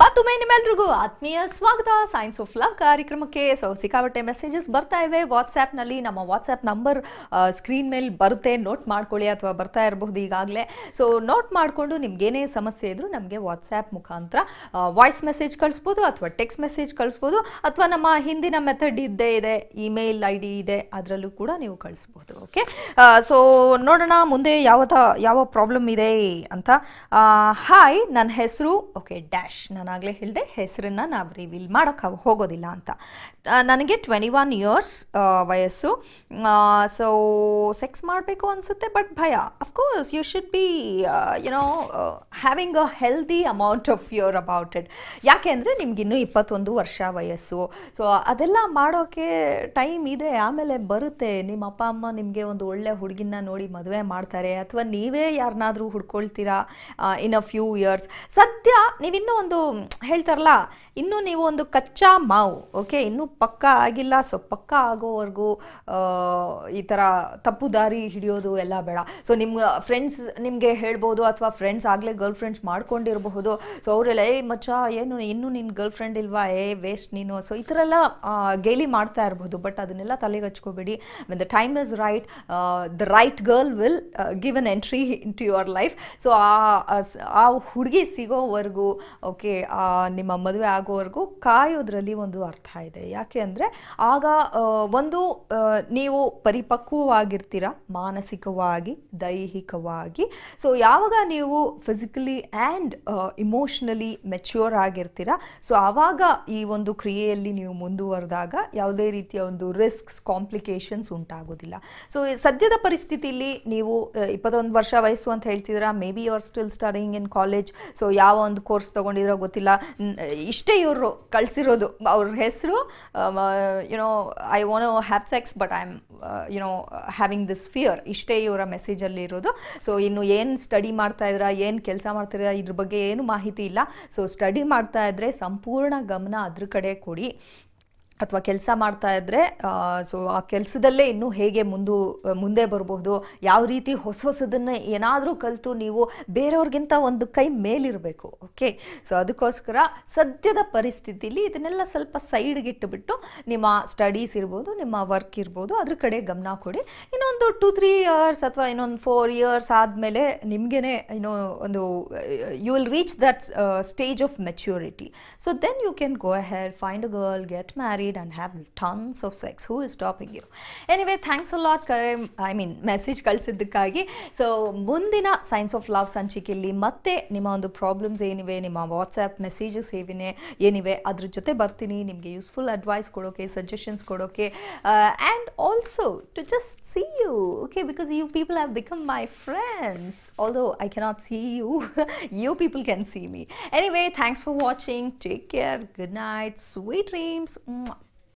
ಮತ್ತೊಮ್ಮೆ ನಿಮ್ಮೆಲ್ರಿಗೂ ಆತ್ಮೀಯ ಸ್ವಾಗತ ಸೈನ್ಸ್ ಆಫ್ ಲವ್ ಕಾರ್ಯಕ್ರಮಕ್ಕೆ ಸೊ ಸಿಕ್ಕಾಬಟ್ಟೆ ಮೆಸೇಜಸ್ ಬರ್ತಾ ಇವೆ ವಾಟ್ಸ್ಆ್ಯಪ್ನಲ್ಲಿ ನಮ್ಮ ವಾಟ್ಸ್ಆ್ಯಪ್ ನಂಬರ್ ಸ್ಕ್ರೀನ್ ಮೇಲೆ ಬರುತ್ತೆ ನೋಟ್ ಮಾಡ್ಕೊಳ್ಳಿ ಅಥವಾ ಬರ್ತಾ ಇರಬಹುದು ಈಗಾಗಲೇ ಸೊ ನೋಟ್ ಮಾಡಿಕೊಂಡು ನಿಮ್ಗೇನೇ ಸಮಸ್ಯೆ ಇದ್ದರೂ ನಮಗೆ ವಾಟ್ಸ್ಆ್ಯಪ್ ಮುಖಾಂತರ ವಾಯ್ಸ್ ಮೆಸೇಜ್ ಕಳಿಸ್ಬೋದು ಅಥವಾ ಟೆಕ್ಸ್ಟ್ ಮೆಸೇಜ್ ಕಳಿಸ್ಬೋದು ಅಥವಾ ನಮ್ಮ ಹಿಂದಿನ ಮೆಥಡ್ ಇದ್ದೇ ಇದೆ ಇಮೇಲ್ ಐ ಡಿ ಇದೆ ಅದರಲ್ಲೂ ಕೂಡ ನೀವು ಕಳಿಸ್ಬೋದು ಓಕೆ ಸೊ ನೋಡೋಣ ಮುಂದೆ ಯಾವ ಯಾವ ಪ್ರಾಬ್ಲಮ್ ಇದೆ ಅಂತ ಹಾಯ್ ನನ್ನ ಹೆಸರು ಓಕೆ ಡ್ಯಾಶ್ ನಾನು ಆಗಲೇ ಹೇಳಿದೆ ಹೆಸರನ್ನು ನಾವು ರಿವೀಲ್ ಮಾಡೋಕ್ಕೆ ಹೋಗೋದಿಲ್ಲ ಅಂತ ನನಗೆ ಟ್ವೆಂಟಿ ಒನ್ ಇಯರ್ಸ್ ವಯಸ್ಸು ಸೊ ಸೆಕ್ಸ್ ಮಾಡಬೇಕು ಅನಿಸುತ್ತೆ ಬಟ್ ಭಯ of course you should be you know having a healthy amount of your about it ಯಾಕೆ ಅಂದರೆ ನಿಮಗಿನ್ನೂ ಇಪ್ಪತ್ತೊಂದು ವರ್ಷ ವಯಸ್ಸು ಸೊ ಅದೆಲ್ಲ ಮಾಡೋಕ್ಕೆ ಟೈಮ್ ಇದೆ ಆಮೇಲೆ ಬರುತ್ತೆ ನಿಮ್ಮ ಅಪ್ಪ ಅಮ್ಮ ನಿಮಗೆ ಒಂದು ಒಳ್ಳೆ ಹುಡುಗಿನ ನೋಡಿ ಮದುವೆ ಮಾಡ್ತಾರೆ ಅಥವಾ ನೀವೇ ಯಾರನ್ನಾದರೂ ಹುಡ್ಕೊಳ್ತೀರಾ ಇನ್ ಅ ಫ್ಯೂ ಇಯರ್ಸ್ ಸದ್ಯ ನೀವಿನ್ನೂ ಒಂದು ಹೇಳ್ತಾರಲ್ಲ ಇನ್ನು ನೀವು ಒಂದು ಕಚ್ಚಾ ಮಾವು ಓಕೆ ಇನ್ನೂ ಪಕ್ಕ ಆಗಿಲ್ಲ ಸೊ ಪಕ್ಕ ಆಗೋವರೆಗೂ ಈ ಥರ ತಪ್ಪು ದಾರಿ ಹಿಡಿಯೋದು ಎಲ್ಲ ಬೇಡ ಸೊ ನಿಮ್ಮ ಫ್ರೆಂಡ್ಸ್ ನಿಮಗೆ ಹೇಳ್ಬೋದು ಅಥವಾ ಫ್ರೆಂಡ್ಸ್ ಆಗಲೇ ಗರ್ಲ್ ಫ್ರೆಂಡ್ಸ್ ಮಾಡ್ಕೊಂಡಿರಬಹುದು ಸೊ ಅವರೆಲ್ಲ ಏ ಮಚ್ಚ ಏನು ಇನ್ನೂ ನಿನ್ನ ಗರ್ಲ್ ಫ್ರೆಂಡ್ ಇಲ್ವಾ ಏ ವೇಸ್ಟ್ ನೀನು ಸೊ ಈ ಥರ ಎಲ್ಲ ಗೇಲಿ ಮಾಡ್ತಾ ಇರ್ಬೋದು ಬಟ್ ಅದನ್ನೆಲ್ಲ ತಲೆಗೆ ಹಚ್ಕೋಬೇಡಿ when the time is right the right girl will give an entry into your life so ಆ ಹುಡುಗಿ ಸಿಗೋವರೆಗೂ ಓಕೆ ನಿಮ್ಮ ಮದುವೆ ಆಗೋವರೆಗೂ ಕಾಯೋದ್ರಲ್ಲಿ ಒಂದು ಅರ್ಥ ಇದೆ ಯಾಕೆ ಅಂದರೆ ಆಗ ಒಂದು ನೀವು ಪರಿಪಕ್ವವಾಗಿರ್ತೀರ ಮಾನಸಿಕವಾಗಿ ದೈಹಿಕವಾಗಿ ಸೊ ಯಾವಾಗ ನೀವು ಫಿಸಿಕಲಿ ಆ್ಯಂಡ್ ಇಮೋಷ್ನಲಿ ಮೆಚ್ಯೂರ್ ಆಗಿರ್ತೀರ ಸೊ ಆವಾಗ ಈ ಒಂದು ಕ್ರಿಯೆಯಲ್ಲಿ ನೀವು ಮುಂದುವರೆದಾಗ ಯಾವುದೇ ರೀತಿಯ ಒಂದು ರಿಸ್ಕ್ಸ್ ಕಾಂಪ್ಲಿಕೇಶನ್ಸ್ ಉಂಟಾಗೋದಿಲ್ಲ ಸೊ ಸದ್ಯದ ಪರಿಸ್ಥಿತಿಯಲ್ಲಿ ನೀವು ಇಪ್ಪತ್ತೊಂದು ವರ್ಷ ವಯಸ್ಸು ಅಂತ ಹೇಳ್ತಿದ್ರ maybe you are still starting in college so ಯಾವ ಒಂದು ಕೋರ್ಸ್ ತೊಗೊಂಡಿದ್ರೆ ಗೊತ್ತಿಲ್ಲ ಇಷ್ಟೇ ಇವರು ಕಳಿಸಿರೋದು ಅವ್ರ ಹೆಸರು you know I want have sex but I am you know having this fear ಇಷ್ಟೇ ಇವರ ಮೆಸೇಜಲ್ಲಿ ಇರೋದು ಸೊ ಇನ್ನು ಏನು ಸ್ಟಡಿ ಮಾಡ್ತಾ ಇದ್ರ ಏನು ಕೆಲಸ ಮಾಡ್ತಾಯಿದ್ರ ಇದ್ರ ಬಗ್ಗೆ ಏನು ಮಾಹಿತಿ ಇಲ್ಲ ಸೊ ಸ್ಟಡಿ ಮಾಡ್ತಾ ಇದ್ರೆ ಸಂಪೂರ್ಣ ಗಮನ ಅದ್ರ ಕಡೆ ಕೊಡಿ ಅಥವಾ ಕೆಲಸ ಮಾಡ್ತಾ ಇದ್ದರೆ ಸೊ ಆ ಕೆಲಸದಲ್ಲೇ ಇನ್ನೂ ಹೇಗೆ ಮುಂದೆ ಮುಂದೆ ಬರಬಹುದು ಯಾವ ರೀತಿ ಹೊಸ ಹೊಸದನ್ನ ಏನಾದರೂ ಕಲಿತು ನೀವು ಬೇರೆಯವ್ರಿಗಿಂತ ಒಂದು ಕೈ ಮೇಲಿರಬೇಕು ಓಕೆ ಸೊ ಅದಕ್ಕೋಸ್ಕರ ಸದ್ಯದ ಪರಿಸ್ಥಿತಿಯಲ್ಲಿ ಇದನ್ನೆಲ್ಲ ಸ್ವಲ್ಪ ಸೈಡ್ಗಿಟ್ಟುಬಿಟ್ಟು ನಿಮ್ಮ ಸ್ಟಡೀಸ್ ಇರ್ಬೋದು ನಿಮ್ಮ ವರ್ಕ್ ಇರ್ಬೋದು ಅದ್ರ ಕಡೆ ಗಮನ ಕೊಡಿ ಇನ್ನೊಂದು ಟು ತ್ರೀ ಇಯರ್ಸ್ ಅಥವಾ ಇನ್ನೊಂದು ಫೋರ್ ಇಯರ್ಸ್ ಆದಮೇಲೆ ನಿಮಗೇ ಏನೋ ಒಂದು you will reach that stage of maturity so then you can go her find a girl get married married and have tons of sex. Who is stopping you? Anyway, thanks a lot, Karim. I mean, message ಕಳಿಸಿದ್ದಕ್ಕಾಗಿ so ಮುಂದಿನ science of love ಸಂಚಿಕೆಯಲ್ಲಿ ಮತ್ತೆ ನಿಮ್ಮ ಒಂದು problems ಏನಿವೆ ನಿಮ್ಮ WhatsApp messages ಏವಿವೆ ಏನಿವೆ ಅದ್ರ ಜೊತೆ ಬರ್ತೀನಿ ನಿಮಗೆ ಯೂಸ್ಫುಲ್ ಅಡ್ವೈಸ್ ಕೊಡೋಕೆ ಸಜೆಷನ್ಸ್ ಕೊಡೋಕೆ and also to just see you okay because you people have become my friends although I cannot see you you people can see me anyway thanks for watching take care good night sweet dreams